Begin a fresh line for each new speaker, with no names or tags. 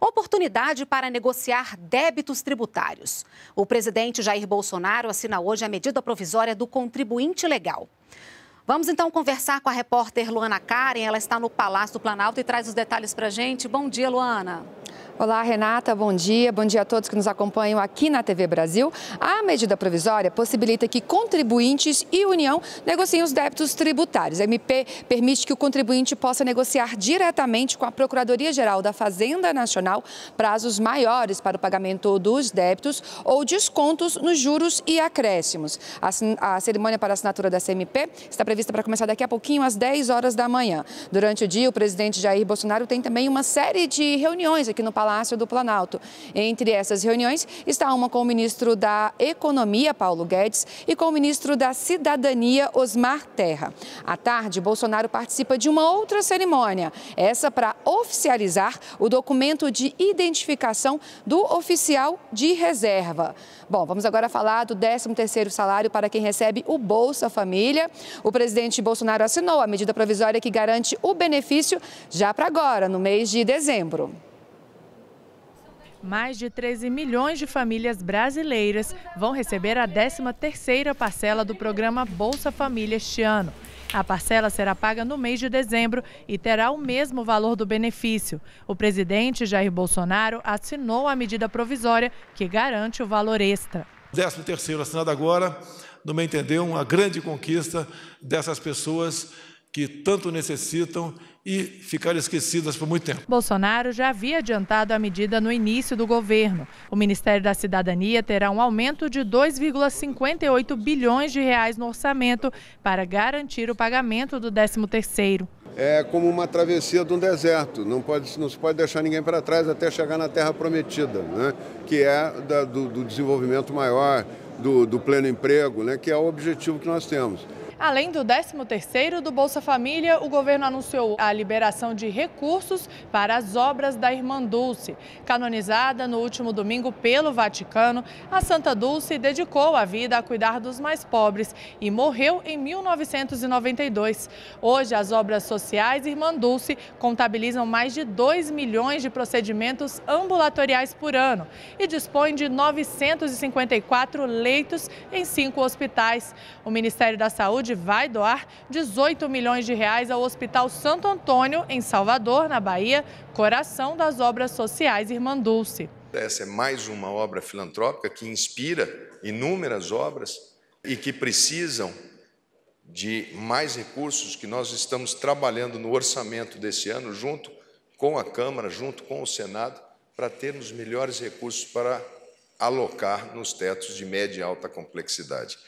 Oportunidade para negociar débitos tributários. O presidente Jair Bolsonaro assina hoje a medida provisória do contribuinte legal. Vamos então conversar com a repórter Luana Karen. Ela está no Palácio do Planalto e traz os detalhes para a gente. Bom dia, Luana. Olá, Renata, bom dia. Bom dia a todos que nos acompanham aqui na TV Brasil. A medida provisória possibilita que contribuintes e União negociem os débitos tributários. A MP permite que o contribuinte possa negociar diretamente com a Procuradoria-Geral da Fazenda Nacional prazos maiores para o pagamento dos débitos ou descontos nos juros e acréscimos. A, cerimônia para assinatura da CMP está prevista prevista para começar daqui a pouquinho, às 10 horas da manhã. Durante o dia, o presidente Jair Bolsonaro tem também uma série de reuniões aqui no Palácio do Planalto. Entre essas reuniões está uma com o ministro da Economia, Paulo Guedes, e com o ministro da Cidadania, Osmar Terra. À tarde, Bolsonaro participa de uma outra cerimônia, essa para oficializar o documento de identificação do oficial de reserva. Bom, vamos agora falar do 13º salário para quem recebe o Bolsa Família. O presidente presidente Bolsonaro assinou a medida provisória que garante o benefício já para agora, no mês de dezembro.
Mais de 13 milhões de famílias brasileiras vão receber a 13ª parcela do programa Bolsa Família este ano. A parcela será paga no mês de dezembro e terá o mesmo valor do benefício. O presidente Jair Bolsonaro assinou a medida provisória que garante o valor extra.
Décimo terceiro, assinado agora, no meu entender, uma grande conquista dessas pessoas que tanto necessitam e ficaram esquecidas por muito tempo.
Bolsonaro já havia adiantado a medida no início do governo. O Ministério da Cidadania terá um aumento de 2,58 bilhões de reais no orçamento para garantir o pagamento do 13º é como uma travessia de um deserto. Não, pode, não se pode deixar ninguém para trás até chegar na Terra Prometida, né? que é da, do, do, desenvolvimento maior, do, do pleno emprego, né? que é o objetivo que nós temos. Além do 13º do Bolsa Família, o governo anunciou a liberação de recursos para as obras da Irmã Dulce. Canonizada no último domingo pelo Vaticano, a Santa Dulce dedicou a vida a cuidar dos mais pobres e morreu em 1992. Hoje, as obras sociais Irmã Dulce contabilizam mais de 2 milhões de procedimentos ambulatoriais por ano e dispõe de 954 leitos em cinco hospitais. O Ministério da Saúde saúde vai doar 18 milhões de reais ao Hospital Santo Antônio, em Salvador, na Bahia, coração das obras sociais Irmã Dulce. Essa é mais uma obra filantrópica que inspira inúmeras obras e que precisam de mais recursos que nós estamos trabalhando no orçamento desse ano, junto com a Câmara, junto com o Senado, para termos melhores recursos para alocar nos tetos de média e alta complexidade.